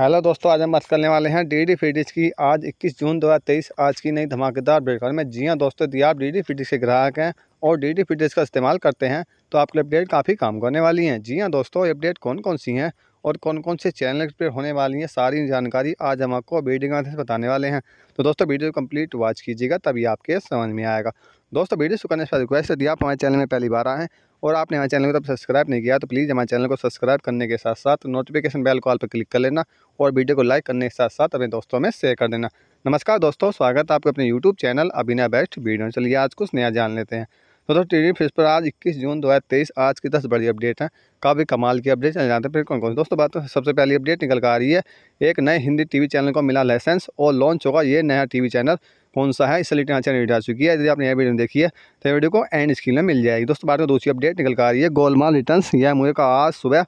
hello दोस्तों आज हम बात करने वाले हैं डी डी फिडिक्स की आज 21 जून 2023 आज की नई धमाकेदार ब्रेकआउट में जी हाँ दोस्तों यदि आप डी डी फिडिक्स के ग्राहक हैं और डी डी फिडिक्स का इस्तेमाल करते हैं तो आपकी अपडेट काफ़ी काम करने वाली हैं जी हाँ दोस्तों अपडेट कौन कौन सी हैं और कौन कौन से चैनल पर होने वाली हैं सारी जानकारी आज हम आपको वीडियो के माध्यम से बताने वाले हैं तो दोस्तों वीडियो कम्प्लीट वॉच कीजिएगा तभी आपके समझ में आएगा दोस्तों वीडियो शुरू करने से रिक्वेस्ट यदि आप हमारे चैनल में पहली बार आए हैं और आपने हमारे चैनल को तब सब्सक्राइब नहीं किया तो प्लीज़ हमारे चैनल को सब्सक्राइब करने के साथ साथ नोटिफिकेशन बेल कॉल पर क्लिक कर लेना और वीडियो को लाइक करने के साथ साथ अपने दोस्तों में शेयर कर देना नमस्कार दोस्तों स्वागत है आपके अपने YouTube channel Abhinay best video चलिए आज कुछ नया जान लेते हैं तो दोस्तों टी फिर पर आज 21 जून 2023 आज की दस बड़ी अपडेट हैं काफ़ी कमाल की अपडेट चले जाते हैं फिर कौन कौन दोस्तों बात तो सबसे पहली अपडेट निकल कर आ रही है एक नए हिंदी टीवी चैनल को मिला लाइसेंस और लॉन्च होगा ये नया टीवी चैनल कौन सा है इसलिए रिटर्न आचार आ चुकी है यदि आपने यह वीडियो देखी है तो वीडियो को एंड स्क्रीन में मिल जाएगी दोस्तों बाद में दूसरी अपडेट निकल कर आ रही है गोलमाल रिटर्न यह मुझे का आज सुबह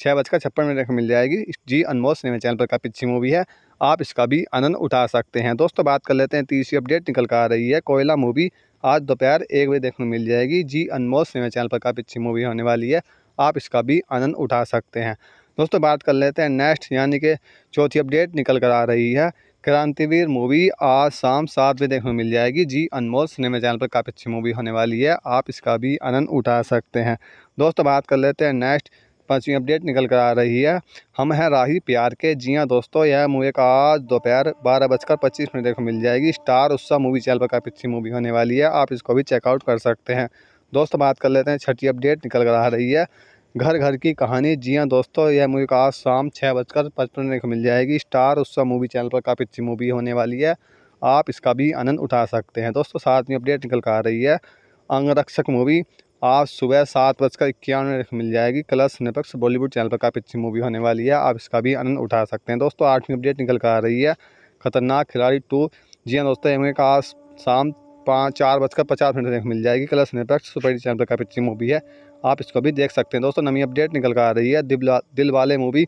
छः बजकर छप्पन मिनट मिल जाएगी जी अनमोल सिनेमा चैनल पर काफ़ी अच्छी मूवी है आप इसका भी आनंद उठा सकते हैं दोस्तों बात कर लेते हैं तीसरी अपडेट निकल कर आ रही है कोयला मूवी आज दोपहर एक बजे देखने मिल जाएगी जी अनमोल सिनेमा चैनल पर काफ़ी अच्छी मूवी होने वाली है आप इसका भी आनंद उठा सकते हैं दोस्तों बात कर लेते हैं नेक्स्ट यानी कि चौथी अपडेट निकल कर आ रही है क्रांतिवीर मूवी आज शाम सात बजे देखने मिल जाएगी जी अनमोल सिनेमा चैनल पर काफ़ी अच्छी मूवी होने वाली है आप इसका भी आनंद उठा सकते हैं दोस्तों बात कर लेते हैं नेक्स्ट पाँचवीं अपडेट निकल कर आ रही है हम हैं राही प्यार के जी हाँ दोस्तों यह मूवी का आज दोपहर बारह बजकर पच्चीस मिनट देखने मिल जाएगी स्टार उत्सव मूवी चैनल पर काफ़ी अच्छी मूवी होने वाली है आप इसको भी चेकआउट कर सकते हैं दोस्तों बात कर लेते हैं छठी अपडेट निकल कर आ रही है घर घर की कहानी जी हाँ दोस्तों यह मूवी का आज शाम छः बजकर पचपन मिनट को मिल जाएगी स्टार उत्सव मूवी चैनल पर काफ़ी अच्छी मूवी होने वाली है आप इसका भी आनंद उठा सकते हैं दोस्तों साथ में अपडेट निकल कर आ रही है अंगरक्षक मूवी आज सुबह सात बजकर इक्यावन मिनट मिल जाएगी कलर्स निपक्स बॉलीवुड चैनल पर काफ़ी अच्छी मूवी होने वाली है आप इसका भी आनंद उठा सकते हैं दोस्तों आठवीं अपडेट निकल कर आ रही है खतरनाक खिलाड़ी टू जी हाँ दोस्तों का आज शाम पाँच चार बजकर पचास मिनट तक मिल जाएगी कलर सिनेपैक्स सुपर चैनल पर का अच्छी मूवी है आप इसको भी देख सकते हैं दोस्तों नवी अपडेट निकल कर आ रही है दिल दिल वाले मूवी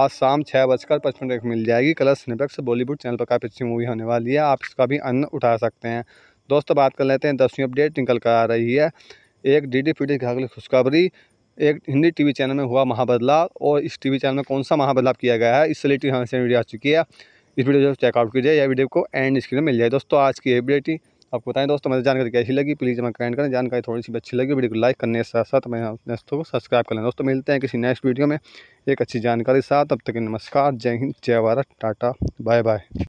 आज शाम छः बजकर पचपन मिनट मिल जाएगी कलर सिनेपैक्स बॉलीवुड चैनल पर काफ़ी अच्छी मूवी होने वाली है आप इसका भी अन्न उठा सकते हैं दोस्तों बात कर लेते हैं दसवीं अपडेट निकल कर आ रही है एक डी डी पी डी खुशखबरी एक हिंदी टीवी चैनल में हुआ महाबदलाव और इस टीवी चैनल में कौन सा महाबदलाव किया गया है इस रिलेटेड हमारे वीडियो आ चुकी है इस वीडियो जो चेकआउट कीजिए या वीडियो को एंड स्क्रीन में मिल जाए दोस्तों आज की अपडेट आपको बताएं दोस्तों मेरी जानकारी कैसी लगी प्लीज़ हमें कमेंट करें जानकारी थोड़ी सी अच्छी लगी वीडियो को लाइक करने के साथ साथ हमें दोस्तों को सब्सक्राइब कर लें दोस्तों मिलते हैं किसी नेक्स्ट वीडियो में एक अच्छी जानकारी साथ अब तक नमस्कार जय हिंद जय भारत टाटा बाय बाय